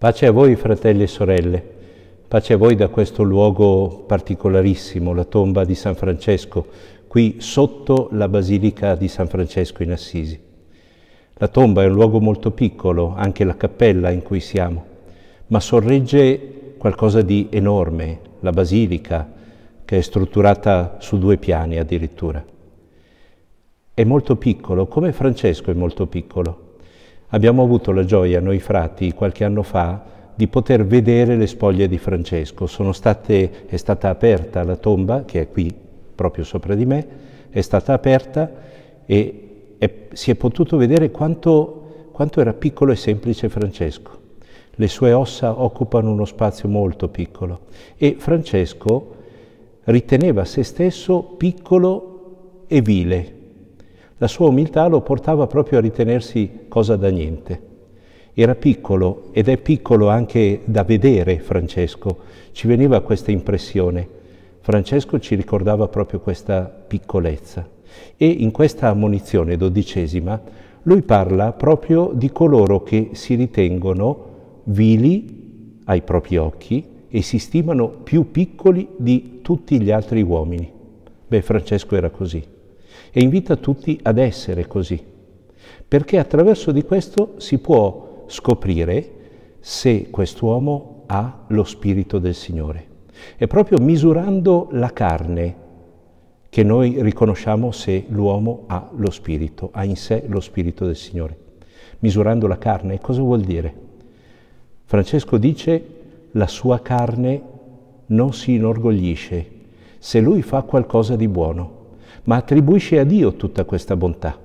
Pace a voi fratelli e sorelle, pace a voi da questo luogo particolarissimo, la tomba di San Francesco, qui sotto la basilica di San Francesco in Assisi. La tomba è un luogo molto piccolo, anche la cappella in cui siamo, ma sorregge qualcosa di enorme, la basilica, che è strutturata su due piani addirittura. È molto piccolo, come Francesco è molto piccolo Abbiamo avuto la gioia, noi frati, qualche anno fa, di poter vedere le spoglie di Francesco. State, è stata aperta la tomba, che è qui proprio sopra di me, è stata aperta e è, si è potuto vedere quanto, quanto era piccolo e semplice Francesco. Le sue ossa occupano uno spazio molto piccolo e Francesco riteneva se stesso piccolo e vile, la sua umiltà lo portava proprio a ritenersi cosa da niente. Era piccolo ed è piccolo anche da vedere Francesco, ci veniva questa impressione. Francesco ci ricordava proprio questa piccolezza. E in questa ammonizione dodicesima lui parla proprio di coloro che si ritengono vili ai propri occhi e si stimano più piccoli di tutti gli altri uomini. Beh, Francesco era così e invita tutti ad essere così, perché attraverso di questo si può scoprire se quest'uomo ha lo spirito del Signore. È proprio misurando la carne che noi riconosciamo se l'uomo ha lo spirito, ha in sé lo spirito del Signore. Misurando la carne, cosa vuol dire? Francesco dice la sua carne non si inorgoglisce se lui fa qualcosa di buono ma attribuisce a Dio tutta questa bontà.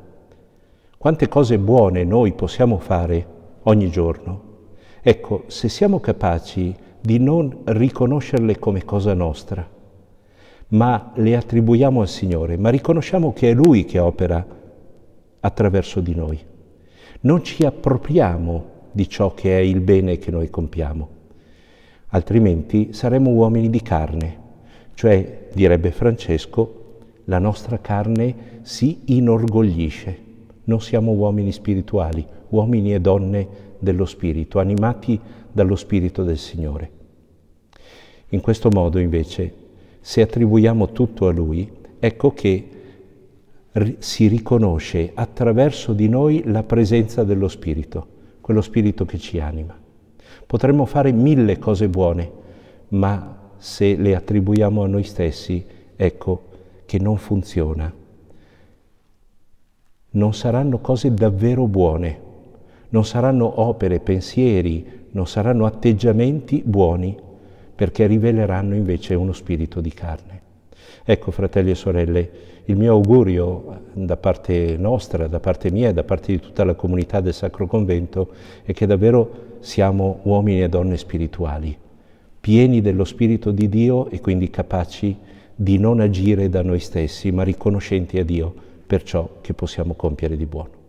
Quante cose buone noi possiamo fare ogni giorno? Ecco, se siamo capaci di non riconoscerle come cosa nostra, ma le attribuiamo al Signore, ma riconosciamo che è Lui che opera attraverso di noi. Non ci appropriamo di ciò che è il bene che noi compiamo, altrimenti saremo uomini di carne, cioè, direbbe Francesco, la nostra carne si inorgoglisce. Non siamo uomini spirituali, uomini e donne dello Spirito, animati dallo Spirito del Signore. In questo modo, invece, se attribuiamo tutto a Lui, ecco che si riconosce attraverso di noi la presenza dello Spirito, quello Spirito che ci anima. Potremmo fare mille cose buone, ma se le attribuiamo a noi stessi, ecco, che non funziona. Non saranno cose davvero buone, non saranno opere, pensieri, non saranno atteggiamenti buoni, perché riveleranno invece uno spirito di carne. Ecco, fratelli e sorelle, il mio augurio da parte nostra, da parte mia e da parte di tutta la comunità del Sacro Convento è che davvero siamo uomini e donne spirituali, pieni dello Spirito di Dio e quindi capaci di di non agire da noi stessi, ma riconoscenti a Dio per ciò che possiamo compiere di buono.